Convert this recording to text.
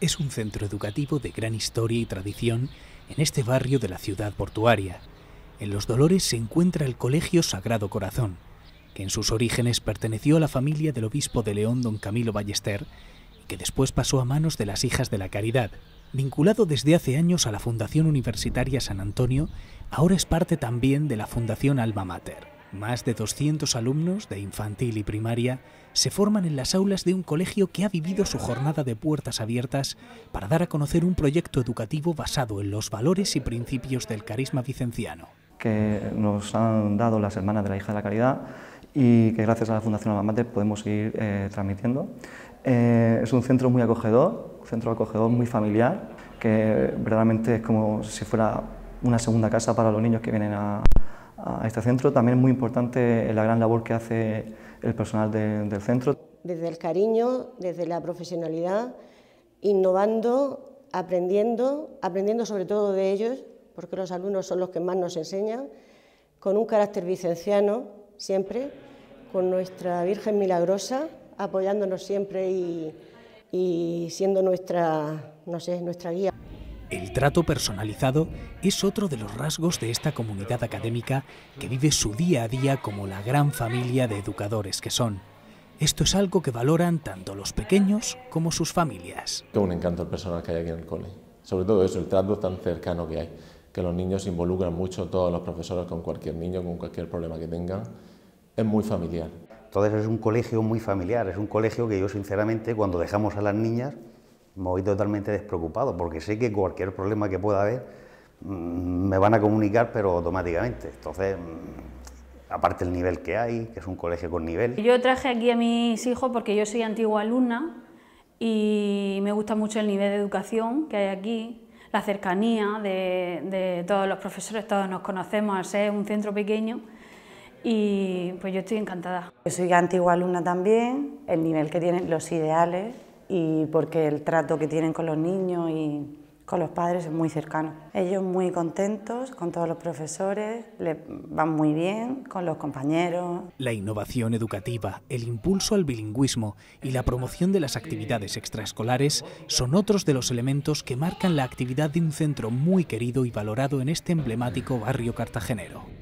es un centro educativo de gran historia y tradición en este barrio de la ciudad portuaria. En Los Dolores se encuentra el Colegio Sagrado Corazón, que en sus orígenes perteneció a la familia del obispo de León don Camilo Ballester y que después pasó a manos de las Hijas de la Caridad. Vinculado desde hace años a la Fundación Universitaria San Antonio, ahora es parte también de la Fundación Alma Mater. Más de 200 alumnos de infantil y primaria se forman en las aulas de un colegio que ha vivido su jornada de puertas abiertas para dar a conocer un proyecto educativo basado en los valores y principios del carisma vicenciano. Que nos han dado las hermanas de la Hija de la Caridad y que gracias a la Fundación Almamate podemos seguir eh, transmitiendo. Eh, es un centro muy acogedor, un centro acogedor muy familiar, que verdaderamente es como si fuera una segunda casa para los niños que vienen a, a este centro. También es muy importante la gran labor que hace el personal del centro. Desde el cariño, desde la profesionalidad, innovando, aprendiendo, aprendiendo sobre todo de ellos, porque los alumnos son los que más nos enseñan, con un carácter vicenciano siempre, con nuestra Virgen Milagrosa, apoyándonos siempre y, y siendo nuestra, no sé, nuestra guía. El trato personalizado es otro de los rasgos de esta comunidad académica que vive su día a día como la gran familia de educadores que son. Esto es algo que valoran tanto los pequeños como sus familias. Qué un encanto personal que hay aquí en el cole. Sobre todo es el trato tan cercano que hay, que los niños involucran mucho, todos los profesores con cualquier niño, con cualquier problema que tengan, es muy familiar. Entonces es un colegio muy familiar, es un colegio que yo sinceramente cuando dejamos a las niñas me voy totalmente despreocupado porque sé que cualquier problema que pueda haber mm, me van a comunicar, pero automáticamente. Entonces, mm, aparte el nivel que hay, que es un colegio con nivel. Yo traje aquí a mis hijos porque yo soy antigua alumna y me gusta mucho el nivel de educación que hay aquí, la cercanía de, de todos los profesores, todos nos conocemos al ser un centro pequeño y pues yo estoy encantada. Yo soy antigua alumna también, el nivel que tienen los ideales y porque el trato que tienen con los niños y con los padres es muy cercano. Ellos muy contentos con todos los profesores, les van muy bien con los compañeros. La innovación educativa, el impulso al bilingüismo y la promoción de las actividades extraescolares son otros de los elementos que marcan la actividad de un centro muy querido y valorado en este emblemático barrio cartagenero.